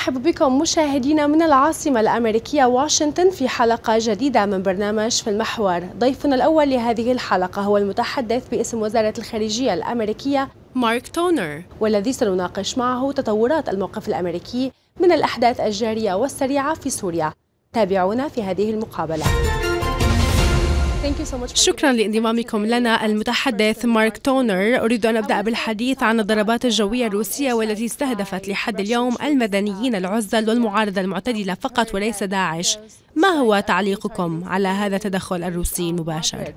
نرحب بكم مشاهدينا من العاصمة الأمريكية واشنطن في حلقة جديدة من برنامج في المحور ضيفنا الأول لهذه الحلقة هو المتحدث باسم وزارة الخارجية الأمريكية مارك تونر والذي سنناقش معه تطورات الموقف الأمريكي من الأحداث الجارية والسريعة في سوريا تابعونا في هذه المقابلة شكرا لانضمامكم لنا المتحدث مارك تونر أريد أن أبدأ بالحديث عن الضربات الجوية الروسية والتي استهدفت uh, لحد اليوم المدنيين العزل والمعارضة المعتدلة فقط وليس داعش ما هو تعليقكم على هذا التدخل الروسي المباشر؟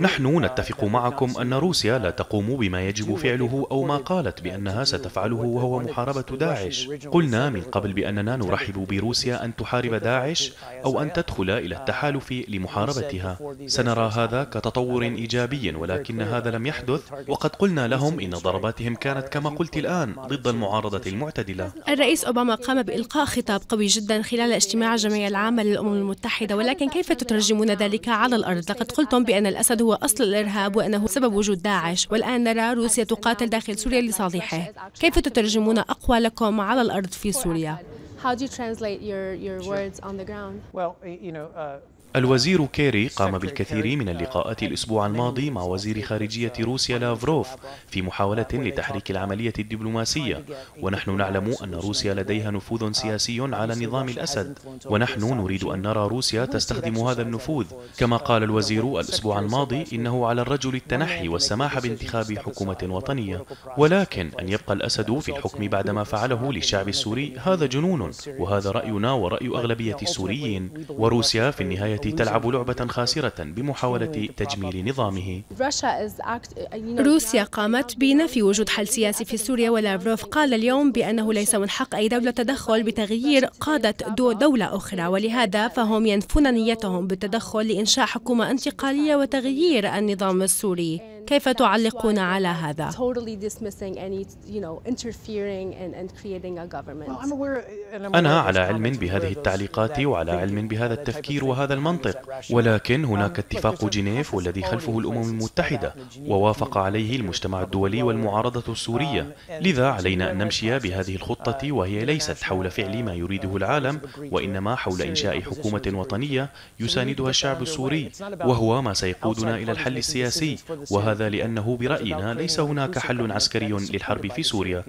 نحن نتفق معكم أن روسيا لا تقوم بما يجب فعله أو ما قالت بأنها ستفعله وهو محاربة داعش قلنا من قبل بأننا نرحب بروسيا أن تحارب داعش أو أن تدخل إلى uh, التحالف لمحاربتها سنرى هذا كتطور uh, إيجابي ولكن هذا لم يحدث وقد قلنا لهم إن ضرباتهم uh, كانت كما قلت الآن ضد المعارضة المعتدلة الرئيس أوباما قام بإلقاء خطاب قوي جدا خلال اجتماع الجمعية العامة للأمم المتحدة ولكن كيف تترجمون ذلك على الأرض؟ لقد قلتم بأن الأسد هو أصل الإرهاب وأنه سبب وجود داعش والآن نرى روسيا تقاتل داخل سوريا لصالحه كيف تترجمون أقوى لكم على الأرض في سوريا؟ How do you translate your, your words on the ground? Well, you know, uh, الوزير كيري قام بالكثير من اللقاءات الأسبوع الماضي مع وزير خارجية روسيا لافروف في محاولة لتحريك العملية الدبلوماسية ونحن نعلم أن روسيا لديها نفوذ سياسي على نظام الأسد ونحن نريد أن نرى روسيا تستخدم هذا النفوذ كما قال الوزير الأسبوع الماضي إنه على الرجل التنحي والسماح بانتخاب حكومة وطنية ولكن أن يبقى الأسد في الحكم بعدما فعله للشعب السوري هذا جنون وهذا رأينا ورأي أغلبية السوريين وروسيا في النهاية التي تلعب لعبة خاسرة بمحاولة تجميل نظامه uh, روسيا قامت بنفي وجود حل سياسي في سوريا ولافروف قال اليوم بأنه ليس من حق أي دولة التدخل بتغيير قادة دو دولة أخرى ولهذا فهم ينفون نيتهم بالتدخل لإنشاء حكومة انتقالية وتغيير النظام السوري كيف تعلقون على هذا؟ أنا على علم بهذه التعليقات وعلى علم بهذا التفكير وهذا المنطق المنطق ولكن هناك اتفاق جنيف والذي خلفه الأمم المتحدة ووافق عليه المجتمع الدولي والمعارضة السورية لذا علينا أن نمشي بهذه الخطة وهي ليست حول فعل ما يريده العالم وإنما حول إنشاء حكومة وطنية يساندها الشعب السوري وهو ما سيقودنا إلى الحل السياسي وهذا لأنه برأينا ليس هناك حل عسكري للحرب في سوريا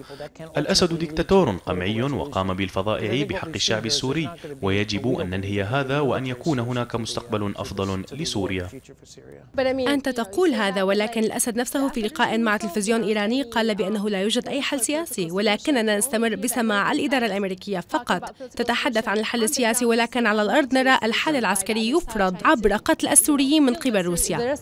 الأسد دكتاتور قمعي وقام بالفظائع بحق الشعب السوري ويجب أن ننهي هذا وأن يكون هناك هناك مستقبل أفضل لسوريا أنت تقول هذا ولكن الأسد نفسه في لقاء مع تلفزيون إيراني قال بأنه لا يوجد أي حل سياسي ولكننا نستمر بسماع الإدارة الأمريكية فقط تتحدث عن الحل السياسي ولكن على الأرض نرى الحل العسكري يفرض عبر قتل السوريين من قبل روسيا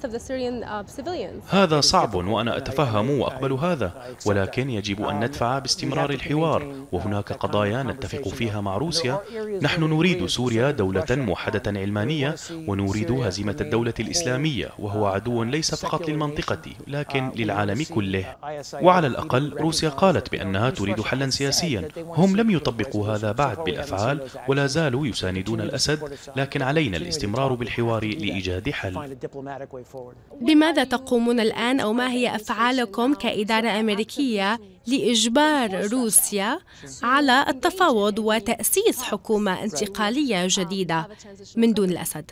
هذا صعب وأنا أتفهم وأقبل هذا ولكن يجب أن ندفع باستمرار الحوار وهناك قضايا نتفق فيها مع روسيا نحن نريد سوريا دولة موحدة علمانية الإسلامية ونريد هزيمة الدولة الإسلامية وهو عدو ليس فقط للمنطقة لكن للعالم كله وعلى الأقل روسيا قالت بأنها تريد حلا سياسيا هم لم يطبقوا هذا بعد بالأفعال ولا زالوا يساندون الأسد لكن علينا الاستمرار بالحوار لإيجاد حل بماذا تقومون الآن أو ما هي أفعالكم كإدارة أمريكية لإجبار روسيا على التفاوض وتأسيس حكومة انتقالية جديدة من دون الأسد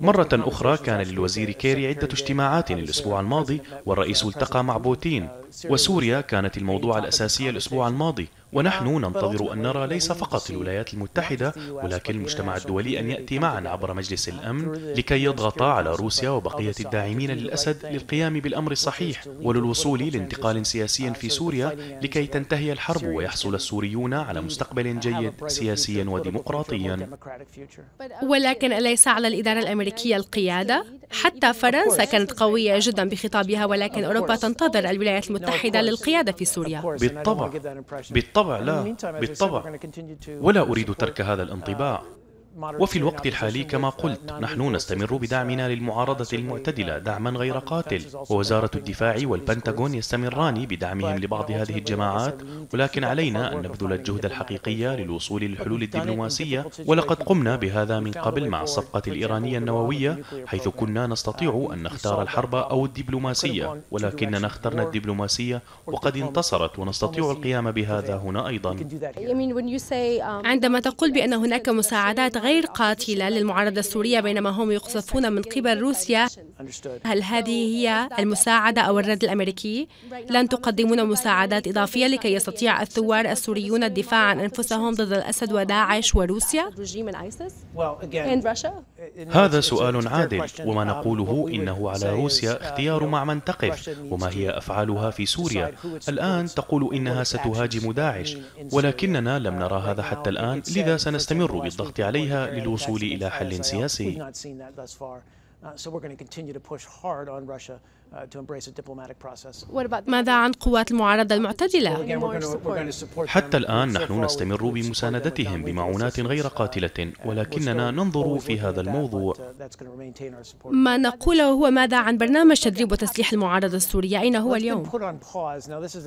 مرة أخرى كان للوزير كيري عدة اجتماعات الأسبوع الماضي والرئيس التقى مع بوتين وسوريا كانت الموضوع الأساسي الأسبوع الماضي ونحن ننتظر أن نرى ليس فقط الولايات المتحدة ولكن المجتمع الدولي أن يأتي معا عبر مجلس الأمن لكي يضغط على روسيا وبقية الداعمين للأسد للقيام بالأمر الصحيح وللوصول لانتقال سياسي في سوريا لكي تنتهي الحرب ويحصل السوريون على مستقبل جيد سياسيا وديمقراطيا ولكن أليس على الإدارة الأمريكية القيادة؟ حتى فرنسا كانت قوية جدا بخطابها ولكن أوروبا تنتظر الولايات المتحدة للقيادة في سوريا بالطبع بالطبع بالطبع لا بالطبع ولا أريد ترك هذا الانطباع وفي الوقت الحالي كما قلت نحن نستمر بدعمنا للمعارضة المعتدلة دعما غير قاتل ووزارة الدفاع والبنتاغون يستمران بدعمهم لبعض هذه الجماعات ولكن علينا أن نبذل الجهد الحقيقي للوصول للحلول الدبلوماسية ولقد قمنا بهذا من قبل مع الصفقة الإيرانية النووية حيث كنا نستطيع أن نختار الحرب أو الدبلوماسية ولكننا اخترنا الدبلوماسية وقد انتصرت ونستطيع القيام بهذا هنا أيضا عندما تقول بأن هناك مساعدات غير قاتلة للمعارضة السورية بينما هم يقصفون من قبل روسيا هل هذه هي المساعدة أو الرد الأمريكي؟ لن تقدمون مساعدات إضافية لكي يستطيع الثوار السوريون الدفاع عن أنفسهم ضد الأسد وداعش وروسيا؟ هذا سؤال عادل وما نقوله إنه على روسيا اختيار مع من تقف وما هي أفعالها في سوريا الآن تقول إنها ستهاجم داعش ولكننا لم نرى هذا حتى الآن لذا سنستمر بالضغط عليها للوصول إلى حل سياسي. Uh, ماذا عن قوات المعارضة المعتدلة؟ حتى الآن نحن نستمر بمساندتهم بمعونات غير uh, قاتلة ولكننا ننظر في هذا الموضوع uh, ما نقوله هو ماذا عن برنامج تدريب وتسليح المعارضة السورية أين هو اليوم؟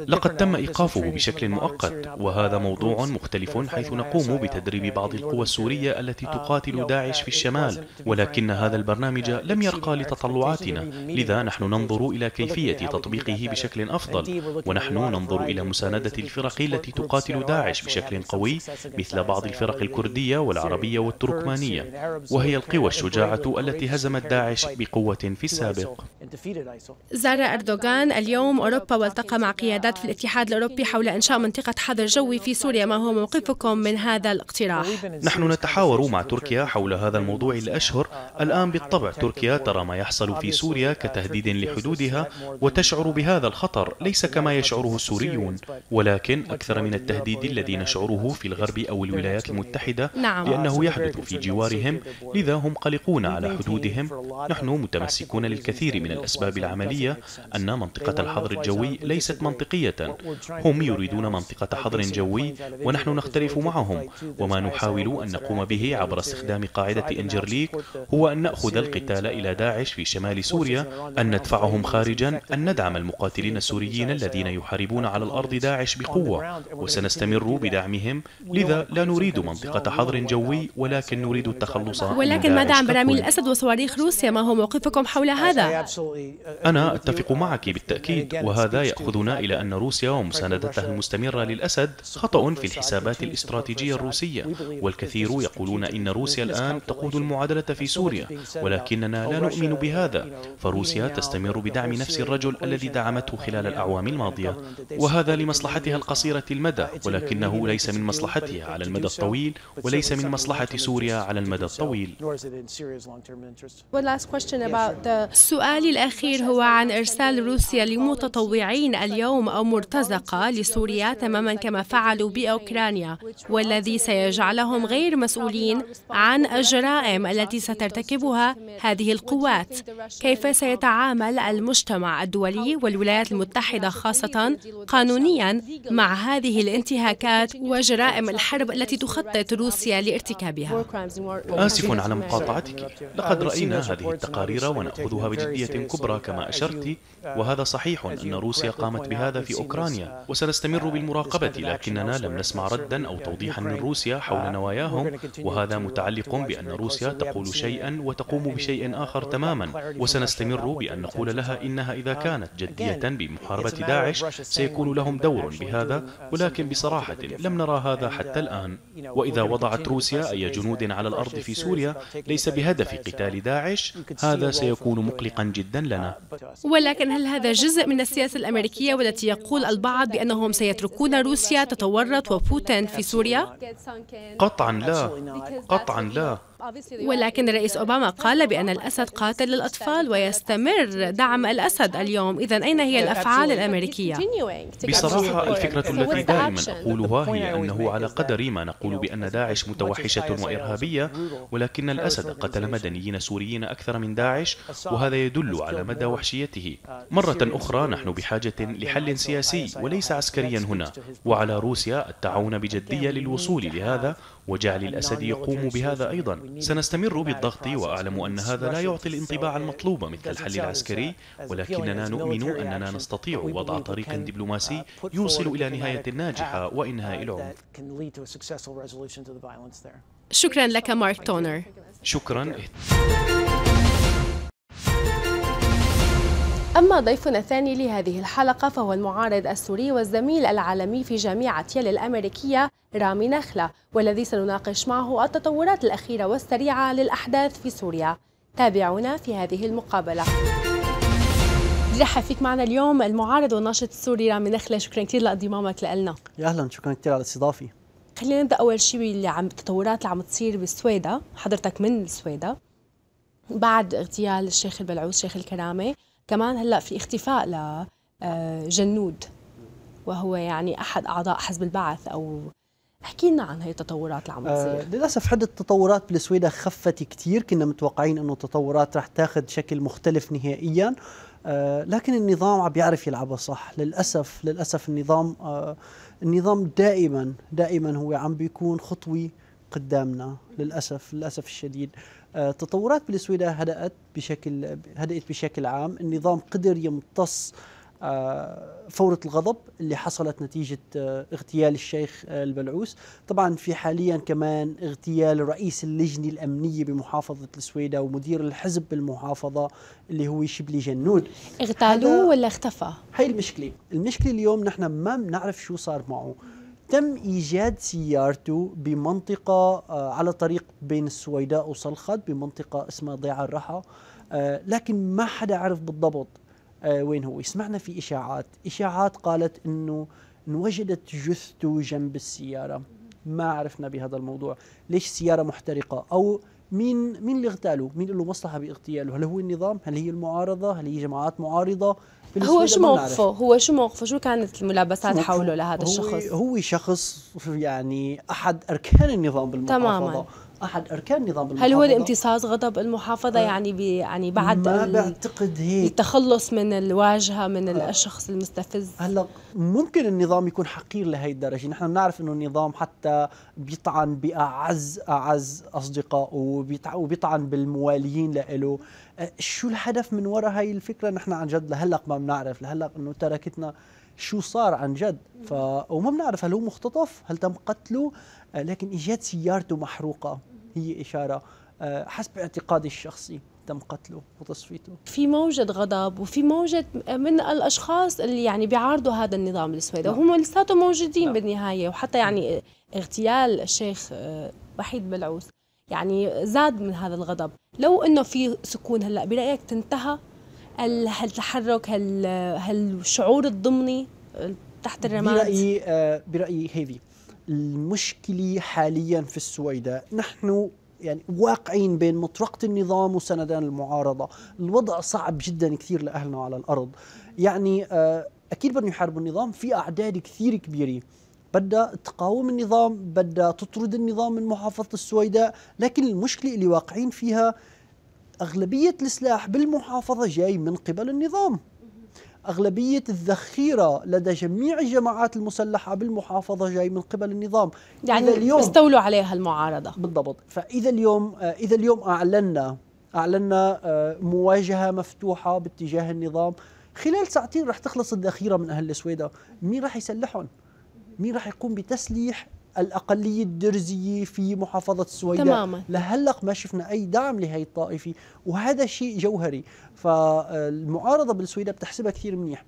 لقد تم إيقافه بشكل مؤقت وهذا موضوع مختلف حيث نقوم بتدريب بعض القوى السورية التي تقاتل داعش في الشمال ولكن هذا البرنامج لم يرقى لتطلعاتنا لذا نحن ننظر ننظر إلى كيفية تطبيقه بشكل أفضل ونحن ننظر إلى مساندة الفرق التي تقاتل داعش بشكل قوي مثل بعض الفرق الكردية والعربية والتركمانية وهي القوى الشجاعة التي هزمت داعش بقوة في السابق زار أردوغان اليوم أوروبا والتقى مع قيادات في الاتحاد الأوروبي حول إنشاء منطقة حظر جوي في سوريا ما هو موقفكم من هذا الاقتراح؟ نحن نتحاور مع تركيا حول هذا الموضوع الأشهر الآن بالطبع تركيا ترى ما يحصل في سوريا كتهديد لحدود حدودها وتشعر بهذا الخطر ليس كما يشعره السوريون ولكن أكثر من التهديد الذي نشعره في الغرب أو الولايات المتحدة لأنه نعم. يحدث في جوارهم لذا هم قلقون على حدودهم نحن متمسكون للكثير من الأسباب العملية أن منطقة الحظر الجوي ليست منطقية هم يريدون منطقة حظر جوي ونحن نختلف معهم وما نحاول أن نقوم به عبر استخدام قاعدة إنجرليك هو أن نأخذ القتال إلى داعش في شمال سوريا أن ندفعه وضعهم خارجا أن ندعم المقاتلين السوريين الذين يحاربون على الأرض داعش بقوة وسنستمر بدعمهم لذا لا نريد منطقة حظر جوي ولكن نريد التخلص ولكن ما دعم براميل الأسد وصواريخ روسيا ما هو موقفكم حول هذا؟ أنا أتفق معك بالتأكيد وهذا يأخذنا إلى أن روسيا ومساندتها المستمرة للأسد خطأ في الحسابات الاستراتيجية الروسية والكثير يقولون إن روسيا الآن تقود المعادلة في سوريا ولكننا لا نؤمن بهذا فروسيا تستمر تشعر بدعم نفس الرجل الذي دعمته خلال الأعوام الماضية وهذا لمصلحتها القصيرة المدى ولكنه ليس من مصلحتها على المدى الطويل وليس من مصلحة سوريا على المدى الطويل سؤالي الأخير هو عن إرسال روسيا لمتطوعين اليوم أو مرتزقة لسوريا تماما كما فعلوا بأوكرانيا والذي سيجعلهم غير مسؤولين عن الجرائم التي سترتكبها هذه القوات كيف سيتعامل المجتمع الدولي والولايات المتحدة خاصة قانونيا مع هذه الانتهاكات وجرائم الحرب التي تخطط روسيا لارتكابها آسف على مقاطعتك لقد رأينا هذه التقارير ونأخذها بجدية كبرى كما أشرت وهذا صحيح أن روسيا قامت بهذا في أوكرانيا وسنستمر بالمراقبة لكننا لم نسمع ردا أو توضيحا من روسيا حول نواياهم وهذا متعلق بأن روسيا تقول شيئا وتقوم بشيء آخر تماما وسنستمر بأن نقول لها إنها إذا uh, كانت جدية بمحاربة داعش سيكون لهم دور بهذا ولكن بصراحة لم نرى هذا حتى uh, الآن وإذا وضعت روسيا أي جنود uh, على الأرض في سوريا ليس بهدف قتال داعش هذا سيكون مقلقا جدا لنا ولكن هل هذا جزء من السياسة الأمريكية والتي يقول البعض بأنهم سيتركون روسيا تتورط وبوتين في سوريا؟ قطعا لا قطعا لا ولكن الرئيس أوباما قال بأن الأسد قاتل للأطفال ويستمر دعم الأسد اليوم إذا أين هي الأفعال الأمريكية؟ بصراحة الفكرة التي دائما أقولها هي أنه على قدر ما نقول بأن داعش متوحشة وإرهابية ولكن الأسد قتل مدنيين سوريين أكثر من داعش وهذا يدل على مدى وحشيته uh, مرة أخرى نحن بحاجة لحل سياسي وليس عسكريا هنا وعلى روسيا التعاون بجدية للوصول لهذا وجعل الأسد يقوم بهذا أيضا سنستمر بالضغط وأعلم أن هذا لا يعطي الانطباع المطلوب مثل الحل العسكري ولكننا نؤمن أننا نستطيع وضع طريق دبلوماسي uh, يوصل إلى نهاية ناجحة uh, وإنهاء العنف شكرا لك مارك تونر شكرا أما ضيفنا الثاني لهذه الحلقة فهو المعارض السوري والزميل العالمي في جامعة يل الأمريكية رامي نخلة والذي سنناقش معه التطورات الأخيرة والسريعة للأحداث في سوريا تابعونا في هذه المقابلة رحب فيك معنا اليوم المعارض والناشط السوري رامي نخلة شكرا كثير لانضمامك لنا يا أهلا شكرا كثير على الاستضافة خلينا نبدا اول شيء بالتطورات عم التطورات اللي عم تصير بالسويدة حضرتك من السويدة بعد اغتيال الشيخ البلعوث شيخ الكرامه كمان هلا في اختفاء لجنود آه، وهو يعني احد اعضاء حزب البعث او احكي لنا عن هي التطورات اللي عم تصير آه للاسف حد التطورات بالسويدة خفت كثير كنا متوقعين انه التطورات رح تاخذ شكل مختلف نهائيا آه لكن النظام عم يعرف يلعبها صح للاسف للاسف النظام آه النظام دائما دائما هو عم بيكون خطوي قدامنا للاسف للاسف الشديد آه، تطورات بالسويداء هدات بشكل هدات بشكل عام النظام قدر يمتص آه، فورة الغضب اللي حصلت نتيجة آه، اغتيال الشيخ البلعوس طبعا في حاليا كمان اغتيال رئيس اللجنة الأمنية بمحافظة السويداء ومدير الحزب بالمحافظة اللي هو شبلي جنود اغتالوه ولا اختفى؟ هاي المشكلة المشكلة اليوم نحن ما بنعرف شو صار معه تم إيجاد سيارته بمنطقة آه، على طريق بين السويداء وصلخد بمنطقة اسمها ضيعة الرحى آه، لكن ما حدا عرف بالضبط آه، وين هو سمعنا في إشاعات إشاعات قالت أنه انوجدت جثته جنب السيارة ما عرفنا بهذا الموضوع ليش سيارة محترقة أو مين مين اللي اغتاله؟ مين له مصلحه باغتياله؟ هل هو النظام؟ هل هي المعارضه؟ هل هي جماعات معارضه؟ هو شو موقفه؟ هو شو موقفه؟ شو كانت الملابسات حوله لهذا الشخص؟ هو شخص يعني احد اركان النظام بالمحافظه تماما احد اركان نظام المحافظه هل هو الامتصاص غضب المحافظه آه. يعني بي يعني بعد ما بعتقد هيك التخلص من الواجهه من آه الشخص المستفز هلا ممكن النظام يكون حقير لهي الدرجه نحن بنعرف انه النظام حتى بيطعن باعز اعز اصدقائه وبيطعن بالمواليين له آه، شو الهدف من وراء هاي الفكره نحن عن جد لهلق ما بنعرف لهلق انه تركتنا شو صار عن جد ف... وما بنعرف هل هو مختطف هل تم قتله آه، لكن ايجاد سيارته محروقه هي اشاره آه، حسب اعتقادي الشخصي تم قتله وتصفيته في موجة غضب وفي موجة من الأشخاص اللي يعني بيعارضوا هذا النظام السويداء وهم نعم. لساتهم موجودين لا. نعم. بالنهاية وحتى يعني نعم. اغتيال الشيخ آه، وحيد بلعوس يعني زاد من هذا الغضب لو انه في سكون هلا برايك تنتهى هالتحرك هالشعور الضمني تحت الرماد برايي برايي هيدي المشكلة حاليا في السويداء نحن يعني واقعين بين مطرقة النظام وسندان المعارضة الوضع صعب جدا كثير لأهلنا على الأرض يعني آه، أكيد بدهم يحاربوا النظام في أعداد كثير كبيرة بدها تقاوم النظام بدها تطرد النظام من محافظة السويداء لكن المشكلة اللي واقعين فيها أغلبية السلاح بالمحافظة جاي من قبل النظام أغلبية الذخيرة لدى جميع الجماعات المسلحة بالمحافظة جاي من قبل النظام يعني اليوم استولوا عليها المعارضة بالضبط فإذا اليوم إذا اليوم أعلنا أعلنا آه، مواجهة مفتوحة باتجاه النظام خلال ساعتين رح تخلص الذخيرة من أهل السويدة مين رح يسلحهم؟ مين رح يقوم بتسليح الأقلية الدرزية في محافظة السويداء تماما لهلق ما شفنا أي دعم لهي الطائفة وهذا شيء جوهري فالمعارضة بالسويداء بتحسبها كثير منيح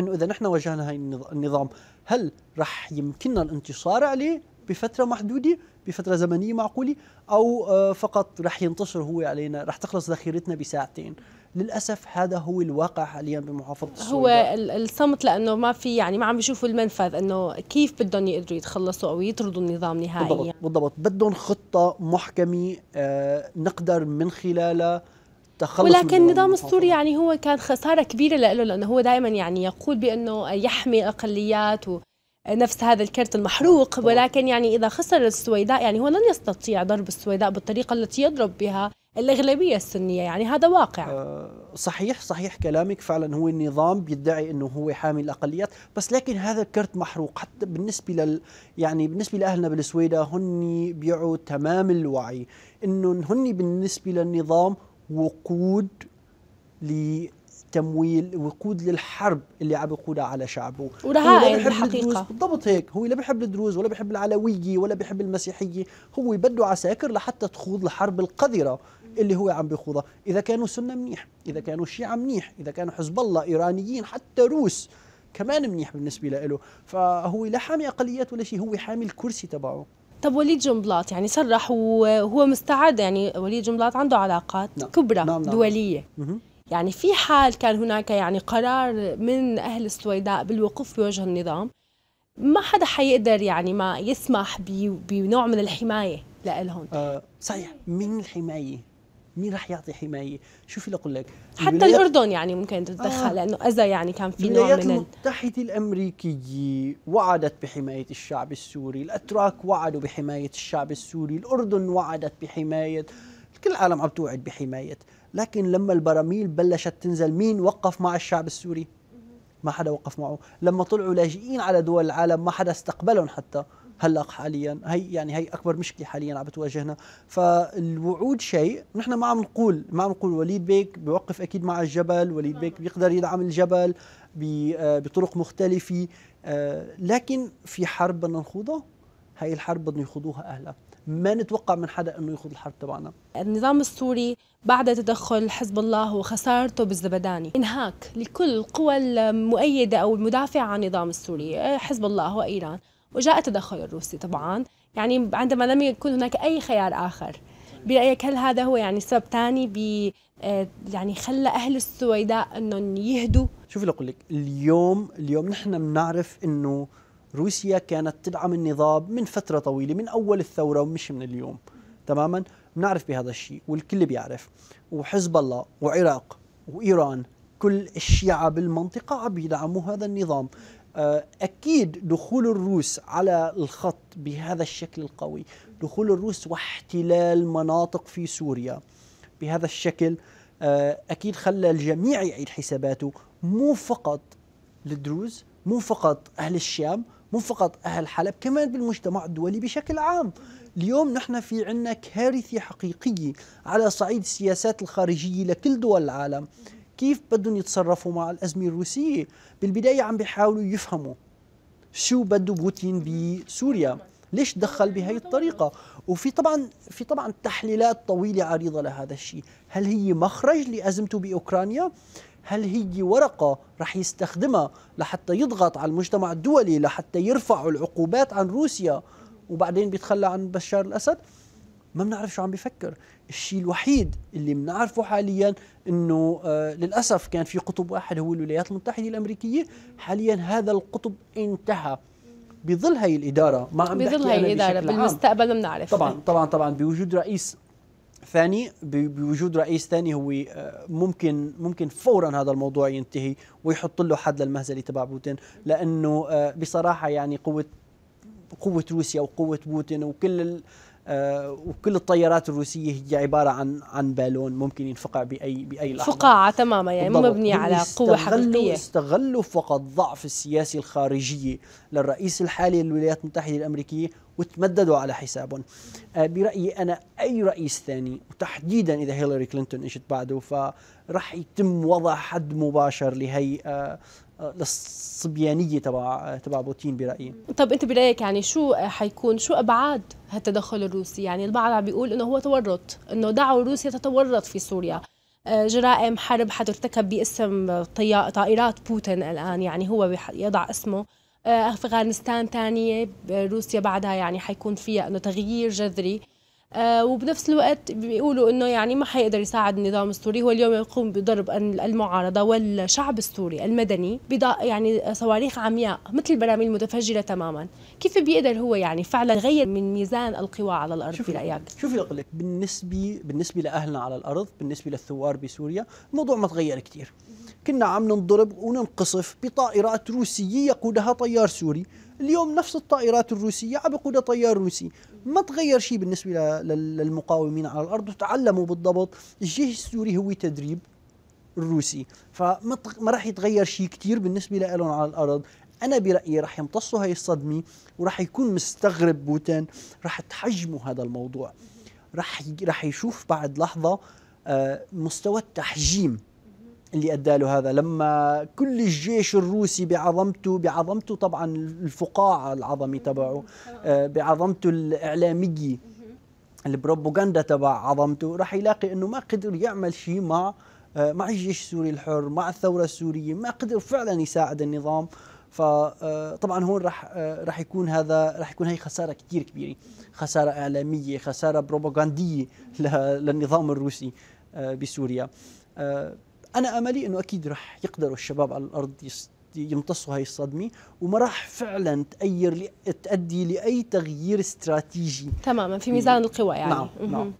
أنه إذا نحن واجهنا هاي النظام هل رح يمكننا الانتصار عليه بفترة محدودة بفترة زمنية معقولة أو آه، فقط رح ينتصر هو علينا رح تخلص ذخيرتنا بساعتين للاسف هذا هو الواقع حاليا بمحافظه السويداء هو الصمت لانه ما في يعني ما عم بيشوفوا المنفذ انه كيف بدهم يقدروا يتخلصوا او يطردوا النظام نهائيا بالضبط بالضبط بدهم خطه محكمه آه نقدر من خلالها تخلص ولكن النظام السوري يعني هو كان خساره كبيره له لانه هو دائما يعني يقول بانه يحمي الاقليات و نفس هذا الكرت المحروق ولكن يعني إذا خسر السويداء يعني هو لن يستطيع ضرب السويداء بالطريقة التي يضرب بها الأغلبية السنية يعني هذا واقع آه، صحيح صحيح كلامك فعلا هو النظام بيدعي أنه هو حامي الأقليات بس لكن هذا الكرت محروق حتى بالنسبة لل يعني بالنسبة لأهلنا بالسويداء هن بيعوا تمام الوعي أنه هن بالنسبة للنظام وقود تمويل وقود للحرب اللي عم يقودها على شعبه ورهائن الحقيقه بالضبط هيك هو لا بحب الدروز ولا بحب العلويه ولا بحب المسيحيه هو بده عساكر لحتى تخوض الحرب القذره اللي هو عم بيخوضها اذا كانوا سنه منيح اذا كانوا شيعه منيح اذا كانوا حزب الله ايرانيين حتى روس كمان منيح بالنسبه له فهو لا حامي اقليات ولا شيء هو حامي الكرسي تبعه طب وليد جنبلاط يعني صرح وهو مستعد يعني وليد جنبلاط عنده علاقات نعم. كبرى نعم نعم. دوليه يعني في حال كان هناك يعني قرار من أهل السويداء بالوقوف بوجه النظام ما حدا حيقدر يعني ما يسمح بنوع من الحماية لهم آه صحيح من الحماية مين راح يعطي حمايه؟ شوفي لاقول لك حتى الاردن يعني ممكن آه. تتدخل آه لانه اذى يعني كان في نوع من المتحده الامريكيه وعدت بحمايه الشعب السوري، الاتراك وعدوا بحمايه الشعب السوري، الاردن وعدت بحمايه، كل العالم عم توعد بحمايه، لكن لما البراميل بلشت تنزل مين وقف مع الشعب السوري ما حدا وقف معه لما طلعوا لاجئين على دول العالم ما حدا استقبلهم حتى هلا حاليا هي يعني هي اكبر مشكله حاليا عم بتواجهنا فالوعود شيء نحن ما عم نقول ما عم نقول وليد بيك بيوقف اكيد مع الجبل وليد بيك بيقدر يدعم الجبل آه، بطرق مختلفه آه، لكن في حرب بدنا نخوضها هي الحرب بدنا يخوضوها اهلها ما نتوقع من حدا انه يخوض الحرب تبعنا النظام السوري بعد تدخل حزب الله وخسارته بالزبداني انهاك لكل القوى المؤيده او المدافعه عن النظام السوري حزب الله وايران وجاء التدخل الروسي طبعا يعني عندما لم يكن هناك اي خيار اخر برايك هل هذا هو يعني سبب ثاني ب آه، يعني خلى اهل السويداء انهم يهدوا شوفي لك اليوم اليوم نحن بنعرف انه روسيا كانت تدعم النظام من فترة طويلة من أول الثورة ومش من اليوم تماما نعرف بهذا الشيء والكل بيعرف وحزب الله وعراق وإيران كل الشيعة بالمنطقة عم يدعموا هذا النظام آه، أكيد دخول الروس على الخط بهذا الشكل القوي دخول الروس واحتلال مناطق في سوريا بهذا الشكل آه، أكيد خلى الجميع يعيد حساباته مو فقط للدروز مو فقط أهل الشام مو فقط أهل حلب كمان بالمجتمع الدولي بشكل عام اليوم نحن في عنا كارثة حقيقية على صعيد السياسات الخارجية لكل دول العالم كيف بدهم يتصرفوا مع الأزمة الروسية بالبداية عم بيحاولوا يفهموا شو بده بوتين بسوريا ليش دخل بهي الطريقة وفي طبعا في طبعا تحليلات طويلة عريضة لهذا الشيء هل هي مخرج لأزمته بأوكرانيا هل هي ورقة رح يستخدمها لحتى يضغط على المجتمع الدولي لحتى يرفع العقوبات عن روسيا وبعدين بيتخلى عن بشار الأسد ما بنعرف شو عم بيفكر الشيء الوحيد اللي بنعرفه حاليا انه آه للاسف كان في قطب واحد هو الولايات المتحده الامريكيه حاليا هذا القطب انتهى بظل هي الاداره ما عم بظل هي الاداره بالمستقبل بنعرف طبعا طبعا طبعا بوجود رئيس ثاني بوجود رئيس ثاني هو آه، ممكن ممكن فورا هذا الموضوع ينتهي ويحط له حد للمهزله تبع بوتين لانه آه، بصراحه يعني قوه قوة روسيا وقوة بوتين وكل آه، وكل الطيارات الروسيه هي عباره عن عن بالون ممكن ينفقع باي باي لحظه فقاعه تماما يعني مو مبنيه على قوه حقيقيه استغلوا فقط ضعف السياسي الخارجي للرئيس الحالي للولايات المتحده الامريكيه وتمددوا على حسابهم آه، برايي انا اي رئيس ثاني وتحديدا اذا هيلاري كلينتون اجت بعده فرح يتم وضع حد مباشر لهي للصبيانيه تبع تبع بوتين برايي طب انت برايك يعني شو حيكون شو ابعاد هالتدخل الروسي يعني البعض عم بيقول انه هو تورط انه دعوا روسيا تتورط في سوريا آه، جرائم حرب حترتكب باسم طائرات بوتين الان يعني هو يضع اسمه آه، افغانستان ثانيه آه، روسيا بعدها يعني حيكون فيها انه تغيير جذري آه، وبنفس الوقت بيقولوا انه يعني ما حيقدر يساعد النظام السوري هو اليوم يقوم بضرب المعارضه والشعب السوري المدني يعني صواريخ عمياء مثل البراميل المتفجره تماما كيف بيقدر هو يعني فعلا يغير من ميزان القوى على الارض شوفي برايك شوفي اقول لك بالنسبه بالنسبه لاهلنا على الارض بالنسبه للثوار بسوريا الموضوع ما تغير كثير كنا عم ننضرب وننقصف بطائرات روسيه يقودها طيار سوري اليوم نفس الطائرات الروسيه عم يقودها طيار روسي ما تغير شيء بالنسبة للمقاومين على الأرض وتعلموا بالضبط الجيش السوري هو تدريب الروسي فما ما راح يتغير شيء كثير بالنسبة لهم على الأرض أنا برأيي راح يمتصوا هاي الصدمة وراح يكون مستغرب بوتين راح تحجموا هذا الموضوع راح راح يشوف بعد لحظة آه، مستوى التحجيم اللي ادى له هذا لما كل الجيش الروسي بعظمته بعظمته طبعا الفقاعه العظمي تبعه آه، بعظمته الاعلاميه البروباغندا تبع عظمته راح يلاقي انه ما قدر يعمل شيء مع آه، مع الجيش السوري الحر مع الثوره السوريه ما قدر فعلا يساعد النظام فطبعا آه، هون راح راح يكون هذا راح يكون هي خساره كثير كبيره خساره اعلاميه خساره بروباغنديه للنظام الروسي بسوريا انا املي انه اكيد راح يقدروا الشباب على الارض يمتصوا هاي الصدمه وما راح فعلا تاير تؤدي لاي تغيير استراتيجي تماما في ميزان القوى يعني نعم نعم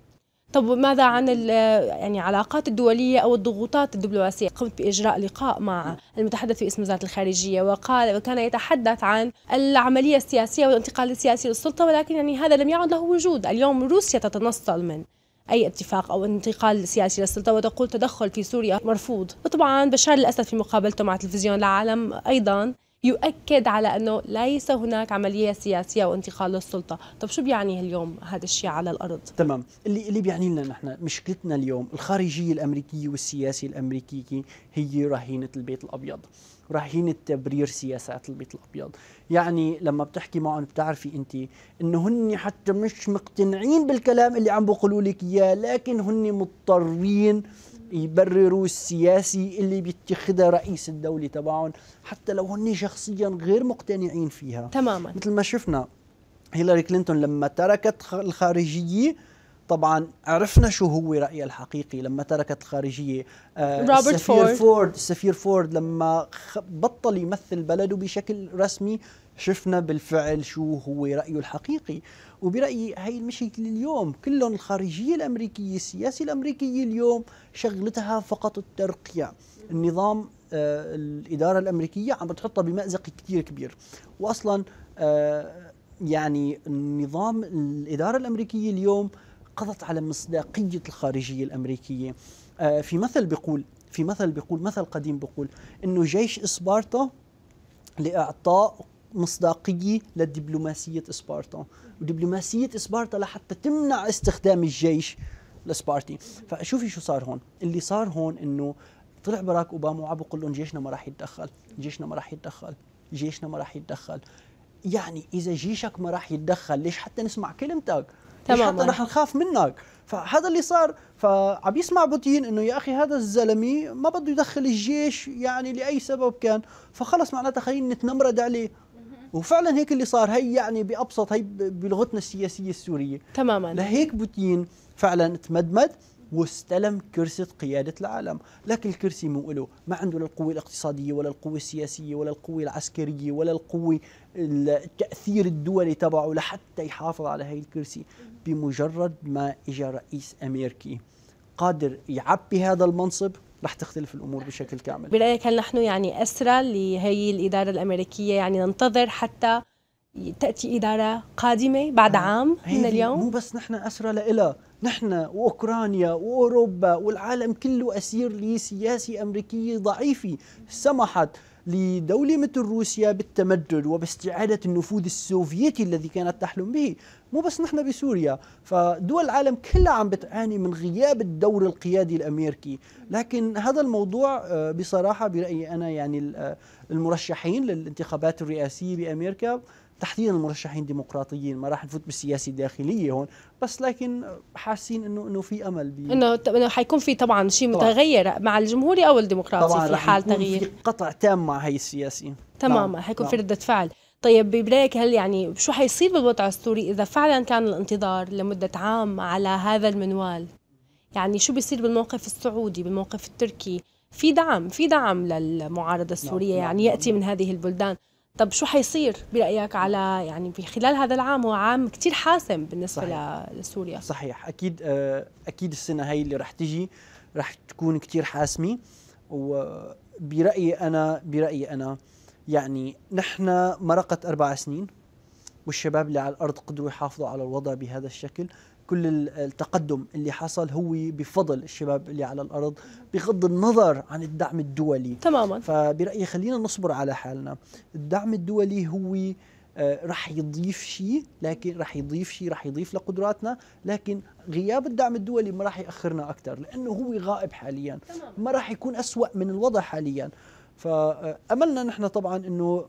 طب ماذا عن يعني العلاقات الدوليه او الضغوطات الدبلوماسيه؟ قمت باجراء لقاء مع المتحدث في اسم وزاره الخارجيه وقال وكان يتحدث عن العمليه السياسيه والانتقال السياسي للسلطه ولكن يعني هذا لم يعد له وجود، اليوم روسيا تتنصل من أي اتفاق أو انتقال سياسي للسلطة وتقول تدخل في سوريا مرفوض وطبعا بشار الأسد في مقابلته مع تلفزيون العالم أيضا يؤكد على أنه ليس هناك عملية سياسية وانتقال للسلطة طب شو بيعني اليوم هذا الشيء على الأرض؟ تمام اللي, اللي بيعني لنا نحن مشكلتنا اليوم الخارجية الأمريكية والسياسي الأمريكية هي رهينة البيت الأبيض رهينة تبرير سياسات البيت الأبيض يعني لما بتحكي معهم بتعرفي انت انه هن حتى مش مقتنعين بالكلام اللي عم بقولوا لك اياه لكن هن مضطرين يبرروا السياسي اللي بيتخذها رئيس الدولة تبعهم حتى لو هن شخصيا غير مقتنعين فيها تماما مثل ما شفنا هيلاري كلينتون لما تركت الخارجية طبعا عرفنا شو هو رأيها الحقيقي لما تركت الخارجية آه، روبرت فورد فورد السفير فورد لما بطل يمثل بلده بشكل رسمي شفنا بالفعل شو هو رأيه الحقيقي وبرأيي هي المشكلة اليوم كلهم الخارجية الأمريكية السياسة الأمريكية اليوم شغلتها فقط الترقية النظام آه الإدارة الأمريكية عم بتحطها بمأزق كتير كبير وأصلا آه يعني النظام الإدارة الأمريكية اليوم قضت على مصداقية الخارجية الأمريكية آه، في مثل بيقول في مثل بيقول مثل قديم بيقول انه جيش اسبارتا لاعطاء مصداقية لدبلوماسية اسبارتا ودبلوماسية اسبارتا لحتى تمنع استخدام الجيش الاسبارتي فشوفي شو صار هون اللي صار هون انه طلع باراك اوباما وعم بقول لهم جيشنا ما راح يتدخل جيشنا ما راح يتدخل جيشنا ما راح يتدخل يعني اذا جيشك ما راح يتدخل ليش حتى نسمع كلمتك تماما حتى رح نخاف منك فهذا اللي صار فعم يسمع بوتين انه يا اخي هذا الزلمي ما بده يدخل الجيش يعني لاي سبب كان فخلص معناتها خلينا نتنمرد عليه وفعلا هيك اللي صار هي يعني بابسط هي بلغتنا السياسيه السوريه تماما لهيك بوتين فعلا تمدمد واستلم كرسي قيادة العالم لكن الكرسي مو له ما عنده لا القوة الاقتصادية ولا القوة السياسية ولا القوة العسكرية ولا القوة التأثير الدولي تبعه لحتى يحافظ على هاي الكرسي بمجرد ما إجا رئيس أمريكي قادر يعبي هذا المنصب رح تختلف الامور بشكل كامل برايك هل نحن يعني اسرى لهي الاداره الامريكيه يعني ننتظر حتى تاتي اداره قادمه بعد آه، عام من اليوم مو بس نحن اسرى لها نحن وأوكرانيا وأوروبا والعالم كله أسير لسياسة أمريكية ضعيفة سمحت لدولة مثل روسيا بالتمدد وباستعادة النفوذ السوفيتي الذي كانت تحلم به مو بس نحن بسوريا فدول العالم كلها عم بتعاني من غياب الدور القيادي الأمريكي لكن هذا الموضوع آه، بصراحة برأيي أنا يعني آه، المرشحين للانتخابات الرئاسية بأمريكا تحديدا المرشحين ديمقراطيين ما راح نفوت بالسياسه الداخليه هون بس لكن حاسين انه انه في امل بي... انه انه حيكون في طبعا شيء متغير مع الجمهوري او الديمقراطي طبعاً في حال تغيير في قطع تام مع هي السياسه تماما نعم. حيكون في نعم. رده فعل طيب برايك هل يعني شو حيصير بالوضع السوري اذا فعلا كان الانتظار لمده عام على هذا المنوال يعني شو بيصير بالموقف السعودي بالموقف التركي في دعم في دعم للمعارضه السوريه نعم. نعم، يعني نعم. ياتي من هذه البلدان طب شو حيصير برايك على يعني في خلال هذا العام هو عام كثير حاسم بالنسبه صحيح. لسوريا صحيح اكيد آه، اكيد السنه هي اللي رح تجي رح تكون كثير حاسمه وبرايي انا برايي انا يعني نحن مرقت اربع سنين والشباب اللي على الارض قدروا يحافظوا على الوضع بهذا الشكل كل التقدم اللي حصل هو بفضل الشباب اللي على الارض بغض النظر عن الدعم الدولي تماما فبرايي خلينا نصبر على حالنا الدعم الدولي هو آه، رح يضيف شيء لكن رح يضيف شيء رح يضيف لقدراتنا لكن غياب الدعم الدولي ما راح ياخرنا اكثر لانه هو غائب حاليا ما راح يكون اسوا من الوضع حاليا فاملنا نحن طبعا انه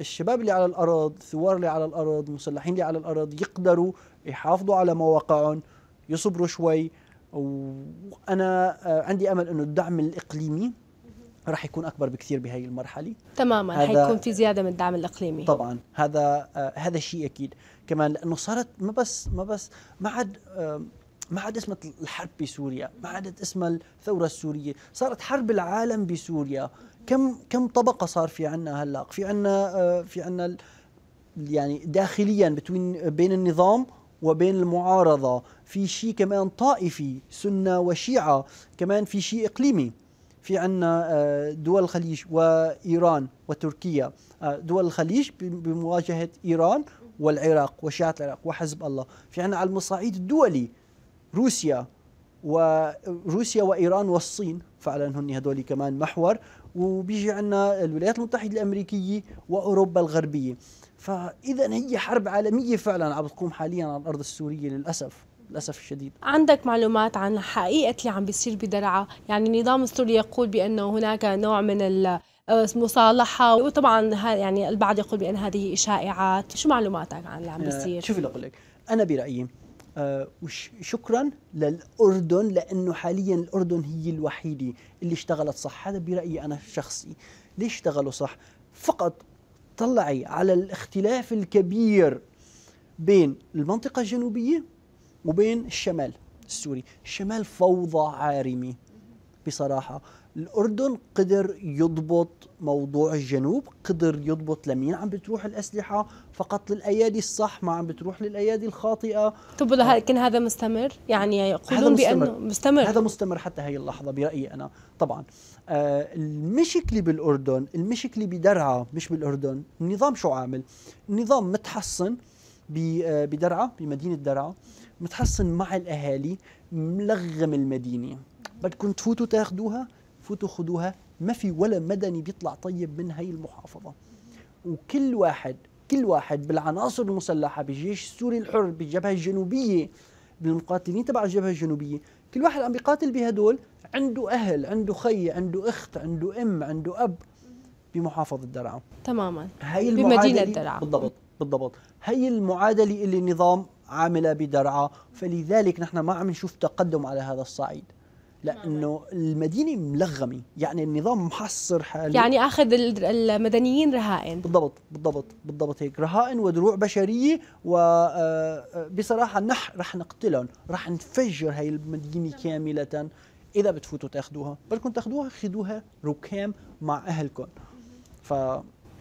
الشباب اللي على الارض الثوار اللي على الارض المسلحين اللي على الارض يقدروا يحافظوا على مواقعهم يصبروا شوي وانا آه، عندي امل انه الدعم الاقليمي راح يكون اكبر بكثير بهي المرحله تماما حيكون في زياده من الدعم الاقليمي طبعا هذا آه، هذا شيء اكيد كمان لانه صارت ما بس ما بس ما عاد ما عاد اسمها الحرب بسوريا ما عادت اسمها الثوره السوريه صارت حرب العالم بسوريا كم كم طبقه صار في عنا هلا في عنا آه، في عنا يعني داخليا بين آه، بين النظام وبين المعارضه في شيء كمان طائفي سنه وشيعه كمان في شيء اقليمي في عنا آه، دول الخليج وإيران وتركيا دول الخليج بمواجهة إيران والعراق وشيعة العراق وحزب الله في عنا على المصعيد الدولي روسيا وروسيا وإيران والصين فعلا هن هدول كمان محور وبيجي عندنا الولايات المتحده الامريكيه واوروبا الغربيه فاذا هي حرب عالميه فعلا عم بتقوم حاليا على الارض السوريه للاسف للاسف الشديد عندك معلومات عن حقيقه اللي عم بيصير بدرعا يعني النظام السوري يقول بانه هناك نوع من مصالحة وطبعا يعني البعض يقول بأن هذه شائعات شو معلوماتك عن اللي عم آه، بيصير؟ شوفي لك أنا برأيي آه، وشكرا للاردن لانه حاليا الاردن هي الوحيده اللي اشتغلت صح هذا برايي انا شخصي ليش اشتغلوا صح فقط طلعي على الاختلاف الكبير بين المنطقه الجنوبيه وبين الشمال السوري الشمال فوضى عارمه بصراحه الأردن قدر يضبط موضوع الجنوب قدر يضبط لمين عم بتروح الأسلحة فقط للأيادي الصح ما عم بتروح للأيادي الخاطئة طب آه. لكن هذا مستمر يعني يقولون بأنه مستمر. مستمر هذا مستمر حتى هاي اللحظة برأيي أنا طبعا آه المشكلة بالأردن المشكلة بدرعا مش بالأردن النظام شو عامل النظام متحصن آه، بدرعا بمدينة درعا متحصن مع الأهالي ملغم المدينة بدكم تفوتوا تاخدوها فوتوا خدوها ما في ولا مدني بيطلع طيب من هاي المحافظة وكل واحد كل واحد بالعناصر المسلحة بالجيش السوري الحر بالجبهة الجنوبية بالمقاتلين تبع الجبهة الجنوبية كل واحد عم بيقاتل بهدول عنده أهل عنده خي عنده أخت عنده أم عنده أب بمحافظة درعا تماما هي بمدينة درعا بالضبط بالضبط هي المعادلة اللي النظام عاملة بدرعا فلذلك نحن ما عم نشوف تقدم على هذا الصعيد لانه المدينه ملغمه يعني النظام محصر حاله يعني اخذ المدنيين رهائن بالضبط بالضبط بالضبط هيك رهائن ودروع بشريه وبصراحه آه، آه، نح رح نقتلهم رح نفجر هاي المدينه كامله اذا بتفوتوا تاخذوها بدكم تاخذوها خذوها ركام مع اهلكم ف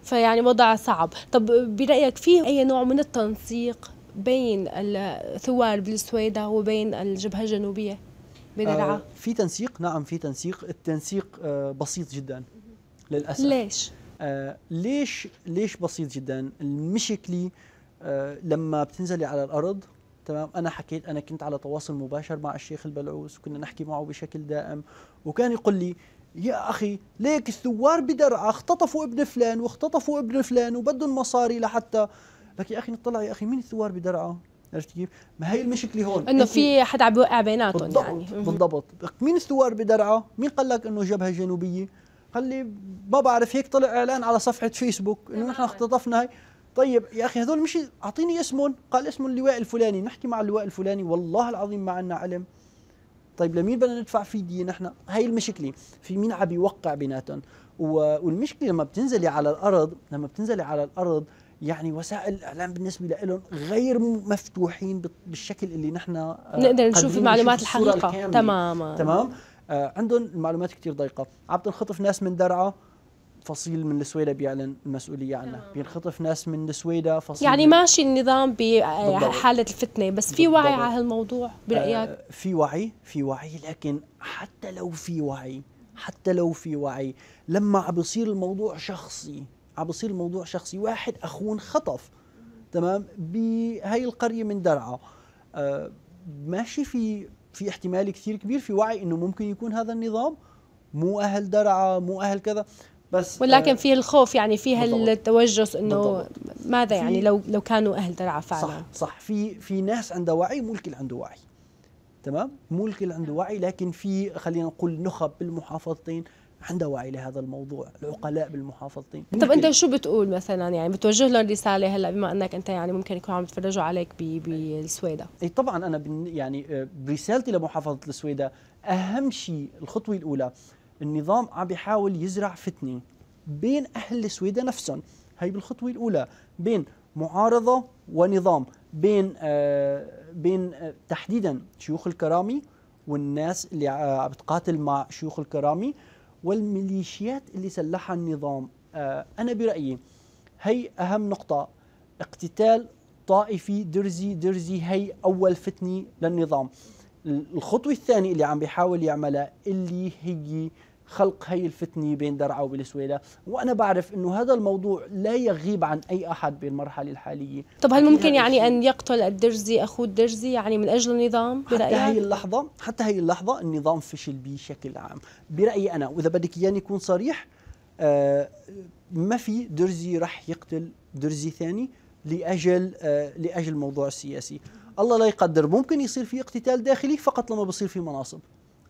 فيعني وضع صعب طب برايك في اي نوع من التنسيق بين الثوار بالسويدة وبين الجبهة الجنوبية بدرعة آه في تنسيق نعم في تنسيق التنسيق آه بسيط جدا للأسف ليش؟ آه ليش ليش بسيط جدا المشكلة آه لما بتنزلي على الأرض تمام انا حكيت انا كنت على تواصل مباشر مع الشيخ البلعوس وكنا نحكي معه بشكل دائم وكان يقول لي يا اخي ليك الثوار بدرعه اختطفوا ابن فلان واختطفوا ابن فلان وبدهم مصاري لحتى لك يا اخي نطلع يا اخي مين الثوار بدرعه عرفت كيف؟ ما هي المشكله هون انه في حدا عم بيوقع بيناتهم يعني بالضبط مين استوار بدرعا؟ مين قال لك انه جبهه جنوبيه؟ قال لي ما بعرف هيك طلع اعلان على صفحه فيسبوك انه نحن اختطفنا هي طيب يا اخي هذول مش اعطيني اسمهم قال اسمه اللواء الفلاني نحكي مع اللواء الفلاني والله العظيم ما عندنا علم طيب لمين بدنا ندفع فيديه نحن هاي المشكلة في مين عم بيوقع بيناتهم والمشكلة لما بتنزلي على الأرض لما بتنزلي على الأرض يعني وسائل الاعلام بالنسبه لهم غير مفتوحين بالشكل اللي نحن آه، نقدر نشوف المعلومات الحقيقه تماما تمام آه عندهم المعلومات كثير ضيقه عم تنخطف ناس من درعا فصيل من السويدة بيعلن المسؤولية عنها بينخطف ناس من السويدة فصيل يعني ماشي النظام بحالة آه، الفتنة بس في وعي على هالموضوع برأيك؟ آه في وعي في وعي لكن حتى لو في وعي حتى لو في وعي لما عم بيصير الموضوع شخصي عم بصير الموضوع شخصي واحد اخوه انخطف تمام بهي القريه من درعا آه، ماشي في في احتمال كثير كبير في وعي انه ممكن يكون هذا النظام مو اهل درعا مو اهل كذا بس آه، ولكن في الخوف يعني في التوجس انه ماذا يعني لو لو كانوا اهل درعا فعلا صح صح في في ناس عندها وعي مو الكل عنده وعي تمام مو الكل عنده وعي لكن في خلينا نقول نخب بالمحافظتين عندها وعي لهذا الموضوع العقلاء بالمحافظتين طب انت شو بتقول مثلا يعني بتوجه لهم رساله هلا بما انك انت يعني ممكن يكونوا عم يتفرجوا عليك بالسويدة اي طبعا انا يعني آه، برسالتي لمحافظه السويدة اهم شيء الخطوه الاولى النظام عم بيحاول يزرع فتنه بين اهل السويدة نفسهم هي بالخطوه الاولى بين معارضه ونظام بين آه بين آه تحديدا شيوخ الكرامي والناس اللي عم آه، بتقاتل مع شيوخ الكرامي والميليشيات اللي سلحها النظام آه، أنا برأيي هي أهم نقطة اقتتال طائفي درزي درزي هي أول فتنة للنظام الخطوة الثانية اللي عم بيحاول يعملها اللي هي خلق هي الفتنه بين درعا وبالسويدة وانا بعرف انه هذا الموضوع لا يغيب عن اي احد بالمرحله الحاليه طب هل ممكن يعني ان يقتل الدرزي اخوه الدرزي يعني من اجل النظام برايك حتى هي اللحظه حتى هي اللحظه النظام فشل بشكل عام برايي انا واذا بدك اياني اكون صريح آه ما في درزي رح يقتل درزي ثاني لاجل آه لاجل موضوع سياسي الله لا يقدر ممكن يصير في اقتتال داخلي فقط لما بصير في مناصب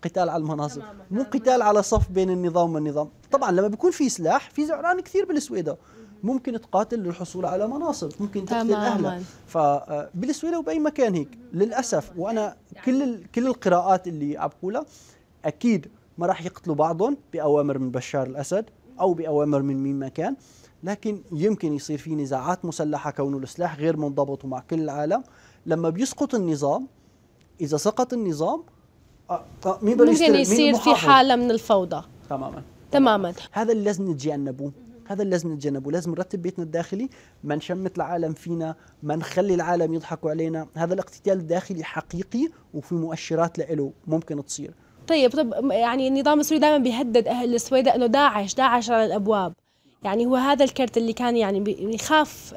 قتال على المناصب مو قتال على صف بين النظام والنظام طبعا لما بيكون في سلاح في زعران كثير بالسويدة ممكن تقاتل للحصول على مناصب ممكن تقتل اهلها فبالسويدة آه، وباي مكان هيك للاسف يعني وانا يعني كل كل القراءات اللي عم بقولها اكيد ما راح يقتلوا بعضهم باوامر من بشار الاسد او باوامر من مين ما كان لكن يمكن يصير في نزاعات مسلحه كونه السلاح غير منضبط ومع كل العالم لما بيسقط النظام اذا سقط النظام مين ممكن يصير في حاله من الفوضى تماما تماما هذا اللي لازم نتجنبه هذا اللي لازم نتجنبه لازم نرتب بيتنا الداخلي ما نشمت العالم فينا ما نخلي العالم يضحكوا علينا هذا الاقتتال الداخلي حقيقي وفي مؤشرات له ممكن تصير طيب طب يعني النظام السوري دائما بيهدد اهل السويداء انه داعش داعش على الابواب يعني هو هذا الكرت اللي كان يعني بيخاف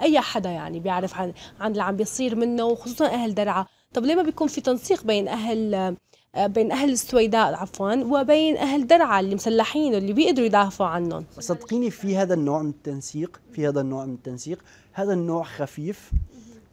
اي حدا يعني بيعرف عن عن اللي عم بيصير منه وخصوصا اهل درعا طب ليه ما بيكون في تنسيق بين اهل آه، بين اهل السويداء عفوا وبين اهل درعا اللي مسلحين واللي بيقدروا يدافعوا عنهم صدقيني في هذا النوع من التنسيق في هذا النوع من التنسيق هذا النوع خفيف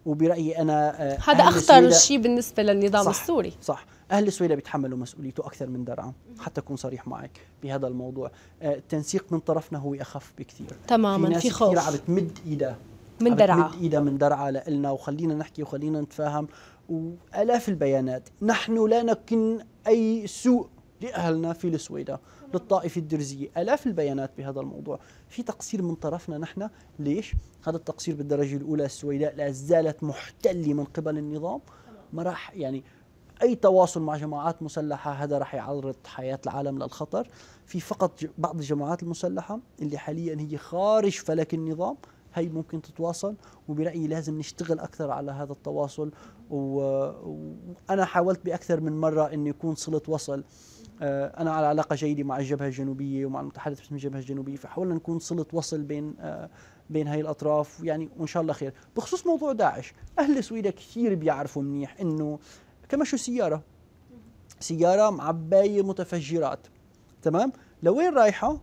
وبرايي انا آه، هذا اخطر شيء بالنسبه للنظام صح السوري صح اهل السويداء بيتحملوا مسؤوليته اكثر من درعا حتى اكون صريح معك بهذا الموضوع آه، التنسيق من طرفنا هو اخف بكثير تماما في, ناس في خوف كثير عم بتمد ايدها من درعا مد ايدها من درعا لنا وخلينا نحكي وخلينا نتفاهم وآلاف البيانات نحن لا نكن أي سوء لأهلنا في السويدة للطائفة الدرزية آلاف البيانات بهذا الموضوع في تقصير من طرفنا نحن ليش؟ هذا التقصير بالدرجة الأولى السويداء لا زالت محتلة من قبل النظام ما راح يعني اي تواصل مع جماعات مسلحه هذا راح يعرض حياه العالم للخطر في فقط بعض الجماعات المسلحه اللي حاليا هي خارج فلك النظام هي ممكن تتواصل وبرايي لازم نشتغل اكثر على هذا التواصل وانا حاولت باكثر من مره ان يكون صله وصل آه، انا على علاقه جيده مع الجبهه الجنوبيه ومع المتحدث باسم الجبهه الجنوبيه فحاولنا نكون صله وصل بين آه، بين هاي الاطراف يعني وان شاء الله خير بخصوص موضوع داعش اهل سويدا كثير بيعرفوا منيح انه كما شو سياره سياره معبايه متفجرات تمام لوين رايحه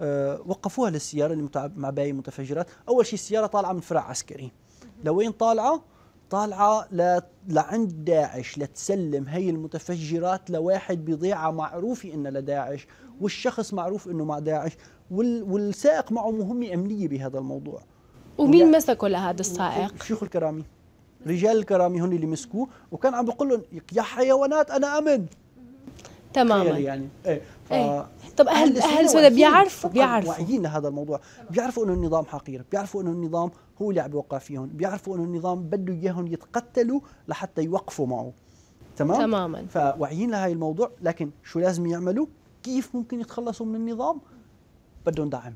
أه وقفوها للسياره اللي معبايه متفجرات اول شيء السياره طالعه من فرع عسكري لوين طالعه طالعه لعند داعش لتسلم هي المتفجرات لواحد بضيعه معروفه انه لداعش والشخص معروف انه مع داعش والسائق معه مهمه امنيه بهذا الموضوع ومين مسكوا لهذا السائق؟ شيخ الكرامي رجال الكرامي هن اللي مسكوه وكان عم بيقول لهم يا حيوانات انا امن تماما يعني ايه ف... ايه. طب اهل اهل سوريا بيعرفوا بيعرفوا واعيين لهذا الموضوع بيعرفوا انه النظام حقير بيعرفوا انه النظام هو اللي عم بيوقع فيهم بيعرفوا انه النظام بده اياهم يتقتلوا لحتى يوقفوا معه تمام تماما فواعيين لهي الموضوع لكن شو لازم يعملوا كيف ممكن يتخلصوا من النظام بدهم دعم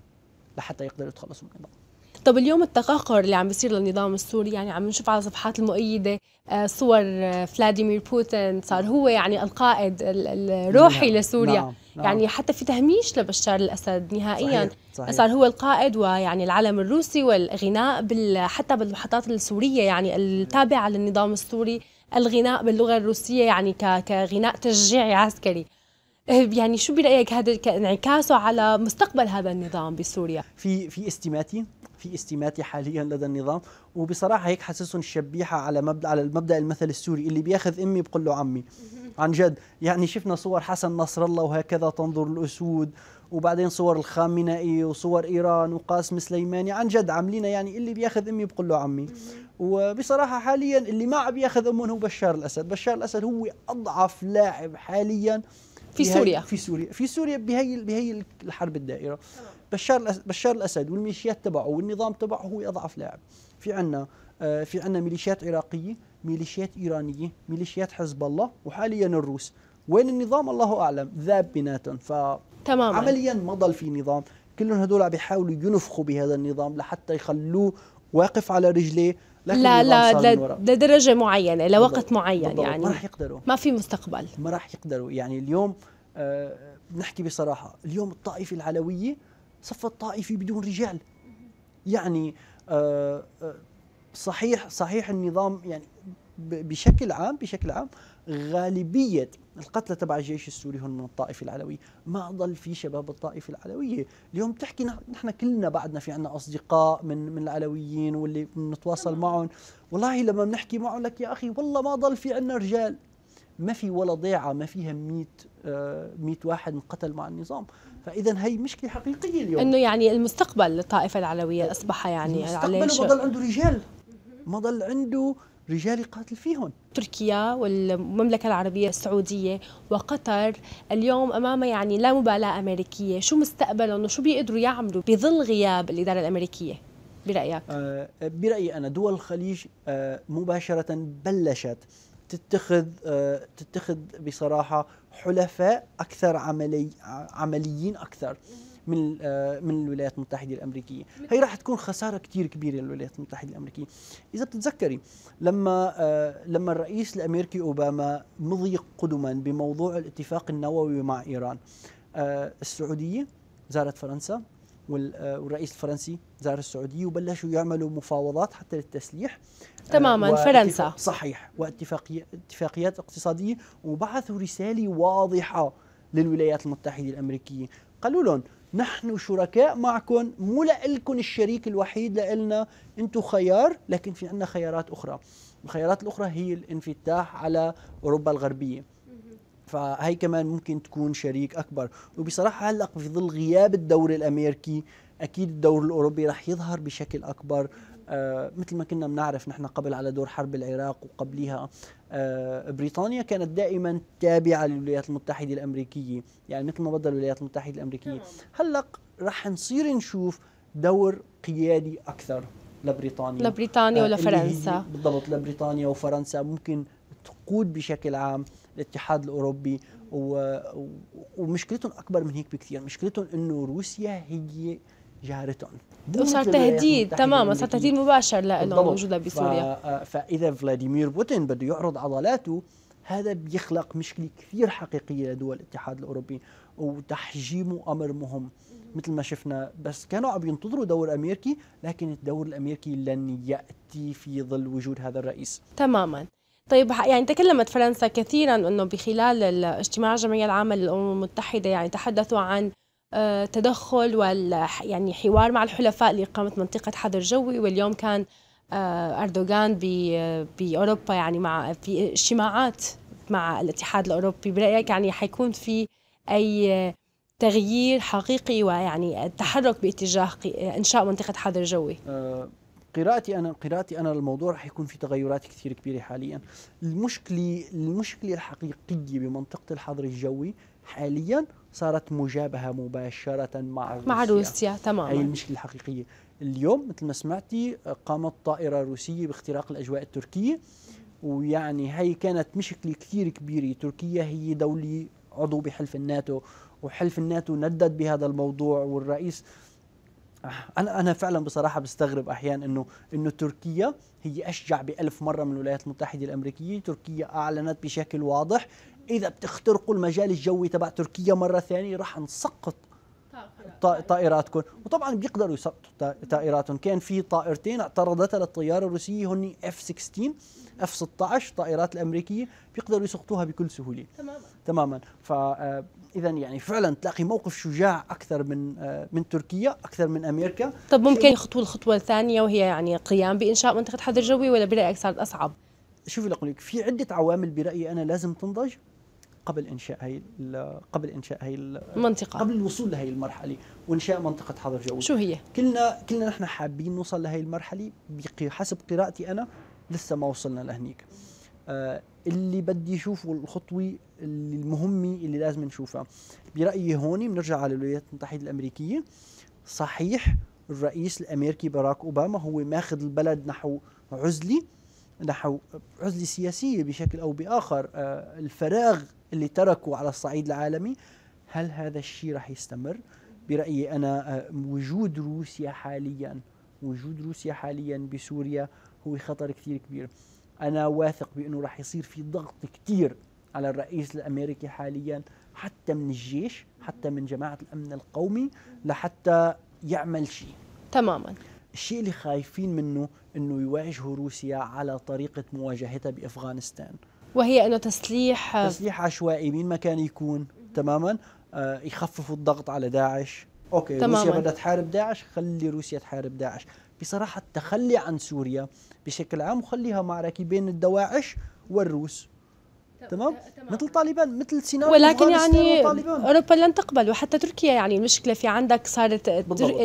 لحتى يقدروا يتخلصوا من النظام طب اليوم التقهقر اللي عم بيصير للنظام السوري يعني عم نشوف على صفحات المؤيده آه، صور آه، فلاديمير بوتين صار هو يعني القائد الروحي نعم. لسوريا نعم. نعم. يعني حتى في تهميش لبشار الاسد نهائيا صحيح. صحيح. صار هو القائد ويعني العلم الروسي والغناء بال... حتى بالمحطات السوريه يعني التابعه للنظام السوري الغناء باللغه الروسيه يعني ك... كغناء تشجيعي عسكري آه، يعني شو برايك هذا انعكاسه على مستقبل هذا النظام بسوريا في في استماتي في استماتة حاليا لدى النظام وبصراحه هيك حسسهم الشبيحه على مبدا على المبدا المثل السوري اللي بياخذ امي بقول له عمي عن جد يعني شفنا صور حسن نصر الله وهكذا تنظر الاسود وبعدين صور الخامنائي وصور ايران وقاسم سليماني عن جد عاملين يعني اللي بياخذ امي بقول له عمي وبصراحه حاليا اللي ما عم ياخذ هو بشار الاسد بشار الاسد هو اضعف لاعب حاليا في سوريا في سوريا في سوريا بهي بهي الحرب الدائره بشار بشار الاسد والميليشيات تبعه والنظام تبعه هو اضعف لاعب في عندنا آه، في عندنا ميليشيات عراقيه ميليشيات ايرانيه ميليشيات حزب الله وحاليا الروس وين النظام الله اعلم ذاب بيناتهم ف تماما عمليا ما ضل في نظام كلهم هدول عم بيحاولوا ينفخوا بهذا النظام لحتى يخلوه واقف على رجليه لا لا لدرجة معينة لوقت بضل معين بضل يعني ما راح يقدروا ما في مستقبل ما راح يقدروا يعني اليوم آه نحكي بصراحة اليوم الطائفة العلوية صف الطائفي بدون رجال يعني آه، آه، صحيح صحيح النظام يعني بشكل عام بشكل عام غالبية القتلى تبع الجيش السوري هم من الطائفة العلوية ما ضل في شباب الطائفة العلوية اليوم تحكي نحن كلنا بعدنا في عنا أصدقاء من من العلويين واللي بنتواصل نعم. معهم والله لما بنحكي معهم لك يا أخي والله ما ضل في عنا رجال ما في ولا ضيعه ما فيها 100 100 آه، واحد انقتل مع النظام فاذا هي مشكله حقيقيه اليوم انه يعني المستقبل للطائفه العلويه اصبح يعني المستقبل ضل عنده رجال ما ضل عنده رجال يقاتل فيهم تركيا والمملكة العربية السعودية وقطر اليوم أمام يعني لا مبالاة أمريكية شو مستقبلهم وشو بيقدروا يعملوا بظل غياب الإدارة الأمريكية برأيك؟ آه برأيي أنا دول الخليج آه مباشرة بلشت تتخذ آه، تتخذ بصراحه حلفاء اكثر عملي عمليين اكثر من آه، من الولايات المتحده الامريكيه هي راح تكون خساره كثير كبيره للولايات المتحده الامريكيه اذا بتتذكري لما آه، لما الرئيس الامريكي اوباما مضي قدما بموضوع الاتفاق النووي مع ايران السعوديه زارت فرنسا آه، والرئيس الفرنسي زار السعوديه وبلشوا يعملوا مفاوضات حتى للتسليح آه، تماما واتف... فرنسا صحيح واتفاقيات اتفاقيات اقتصاديه وبعثوا رساله واضحه للولايات المتحده الامريكيه قالوا لهم نحن شركاء معكم مو لكم الشريك الوحيد لنا أنتم خيار لكن في عندنا خيارات أخرى الخيارات الأخرى هي الانفتاح على أوروبا الغربية فهي كمان ممكن تكون شريك اكبر وبصراحه هلا في ظل غياب الدوري الامريكي اكيد الدور الاوروبي رح يظهر بشكل اكبر آه مثل ما كنا بنعرف نحن قبل على دور حرب العراق وقبلها آه بريطانيا كانت دائما تابعة للولايات المتحدة الأمريكية يعني مثل ما بدأ الولايات المتحدة الأمريكية نعم. هلأ رح نصير نشوف دور قيادي أكثر لبريطانيا لبريطانيا آه، ولفرنسا بالضبط لبريطانيا وفرنسا ممكن تقود بشكل عام الاتحاد الاوروبي و... ومشكلتهم اكبر من هيك بكثير مشكلتهم انه روسيا هي جارتهم وصار تهديد تماما صار تهديد مباشر لهم وجودها بسوريا فاذا فلاديمير بوتين بده يعرض عضلاته هذا بيخلق مشكله كثير حقيقيه لدول الاتحاد الاوروبي وتحجيمه امر مهم مثل ما شفنا بس كانوا عم ينتظروا دور امريكي لكن الدور الامريكي لن ياتي في ظل وجود هذا الرئيس تماما طيب يعني تكلمت فرنسا كثيرا انه بخلال اجتماع الجمعيه العامه للامم المتحده يعني تحدثوا عن آه، تدخل وال يعني حوار مع الحلفاء لاقامه منطقه حظر جوي واليوم كان آه، اردوغان باوروبا يعني مع في اجتماعات مع الاتحاد الاوروبي برايك يعني حيكون في اي تغيير حقيقي ويعني التحرك باتجاه انشاء منطقه حظر جوي آه، قراءتي انا قراءتي انا للموضوع راح يكون في تغيرات كثير كبيره حاليا المشكله المشكله الحقيقيه بمنطقه الحظر الجوي حاليا صارت مجابهه مباشره مع روسيا مع روسيا تماما هي المشكله الحقيقيه اليوم مثل ما سمعتي قامت طائره روسيه باختراق الاجواء التركيه ويعني هي كانت مشكله كثير كبيره تركيا هي دوله عضو بحلف الناتو وحلف الناتو ندد بهذا الموضوع والرئيس انا انا فعلا بصراحه بستغرب احيانا انه انه تركيا هي اشجع بألف مره من الولايات المتحده الامريكيه تركيا اعلنت بشكل واضح اذا بتخترقوا المجال الجوي تبع تركيا مره ثانيه راح نسقط طائراتكم وطبعا بيقدروا يسقطوا طائراتهم كان في طائرتين اعترضتها للطياره الروسيه هن اف 16 اف 16 طائرات الامريكيه بيقدروا يسقطوها بكل سهوله تماما تماما فاذا آه، يعني فعلا تلاقي موقف شجاع اكثر من آه، من تركيا اكثر من امريكا طب ممكن يخطوا الخطوه الثانيه وهي يعني قيام بانشاء منطقه حظر جوي ولا برايك صارت اصعب شوفي لك في عده عوامل برايي انا لازم تنضج قبل انشاء هي قبل انشاء هي المنطقه قبل الوصول لهي المرحله وانشاء منطقه حظر جوي شو هي كلنا كلنا نحن حابين نوصل لهي المرحله حسب قراءتي انا لسه ما وصلنا لهنيك آه اللي بدي اشوفه الخطوة المهمة اللي لازم نشوفها برأيي هون بنرجع على الولايات المتحدة الأمريكية صحيح الرئيس الأمريكي باراك أوباما هو ماخذ البلد نحو عزلة نحو عزلة سياسية بشكل أو بآخر آه، الفراغ اللي تركوا على الصعيد العالمي هل هذا الشيء رح يستمر؟ برأيي أنا آه، وجود روسيا حاليا وجود روسيا حاليا بسوريا هو خطر كثير كبير أنا واثق بأنه رح يصير في ضغط كثير على الرئيس الأمريكي حاليا حتى من الجيش حتى من جماعة الأمن القومي لحتى يعمل شيء تماما الشيء اللي خايفين منه انه يواجهوا روسيا على طريقه مواجهتها بافغانستان وهي انه تسليح آه، تسليح عشوائي مين ما كان يكون تماما آه، يخففوا الضغط على داعش اوكي تماماً. روسيا بدها تحارب داعش خلي روسيا تحارب داعش بصراحه التخلي عن سوريا بشكل عام وخليها معركه بين الدواعش والروس تمام مثل طالبان مثل سيناريو ولكن يعني اوروبا لن تقبل وحتى تركيا يعني المشكله في عندك صارت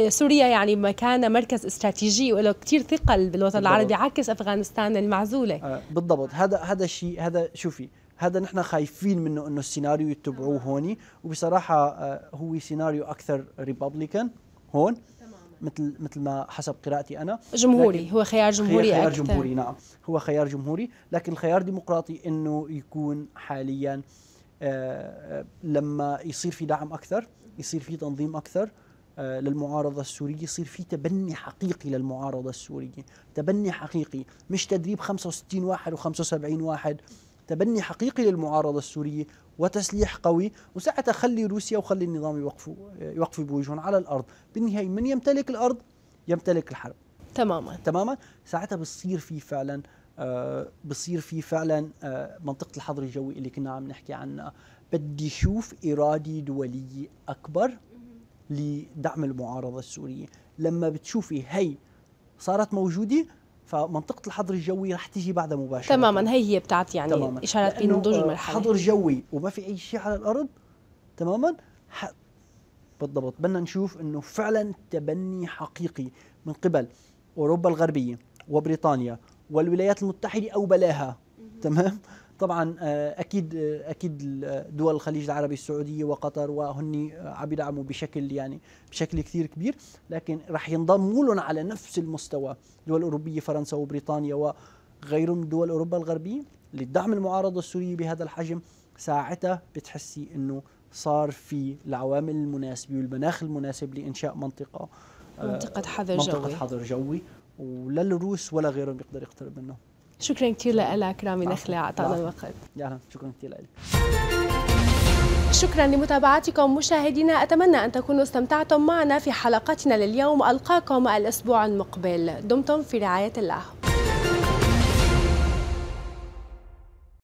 سوريا يعني مكان مركز استراتيجي وله كثير ثقل بالوطن العربي عكس افغانستان المعزوله آه بالضبط هذا هذا الشيء هذا شوفي هذا نحن خايفين منه انه السيناريو يتبعوه هون وبصراحه آه هو سيناريو اكثر ريبابليكان هون مثل مثل ما حسب قراءتي انا جمهوري هو خيار جمهوري خيار أكثر. جمهوري نعم هو خيار جمهوري لكن الخيار الديمقراطي انه يكون حاليا آه، آه، لما يصير في دعم اكثر يصير في تنظيم اكثر آه، للمعارضة السورية يصير في تبني حقيقي للمعارضة السورية تبني حقيقي مش تدريب 65 واحد و75 واحد تبني حقيقي للمعارضة السورية وتسليح قوي وساعتها خلي روسيا وخلي النظام يوقفوا يوقفوا بوجههم على الأرض بالنهاية من يمتلك الأرض يمتلك الحرب تماما تماما ساعتها بصير في فعلا آه بصير في فعلا آه منطقة الحظر الجوي اللي كنا عم نحكي عنها بدي شوف إرادة دولية أكبر لدعم المعارضة السورية لما بتشوفي هي صارت موجودة فمنطقه الحظر الجوي رح تيجي بعدها مباشره تماما هي هي بتاعت يعني تماماً. اشارات نضوج آه، المرحله حظر جوي وما في اي شيء على الارض تماما ح... بالضبط بدنا نشوف انه فعلا تبني حقيقي من قبل اوروبا الغربيه وبريطانيا والولايات المتحده او بلاها تمام طبعا آه، اكيد آه، اكيد دول الخليج العربي السعوديه وقطر وهن عم يدعموا بشكل يعني بشكل كثير كبير لكن رح ينضموا لهم على نفس المستوى دول اوروبيه فرنسا وبريطانيا وغيرهم من دول اوروبا الغربيه للدعم المعارضه السوريه بهذا الحجم ساعتها بتحسي انه صار في العوامل المناسبه والمناخ المناسب لانشاء منطقه آه، منطقه حظر جوي منطقه حظر جوي ولا الروس ولا غيرهم بيقدر يقترب منه شكرا كثير لك رامي نخلة اعطانا الوقت يا شكرا كثير لك شكرا لمتابعتكم مشاهدينا أتمنى أن تكونوا استمتعتم معنا في حلقتنا لليوم ألقاكم الأسبوع المقبل دمتم في رعاية الله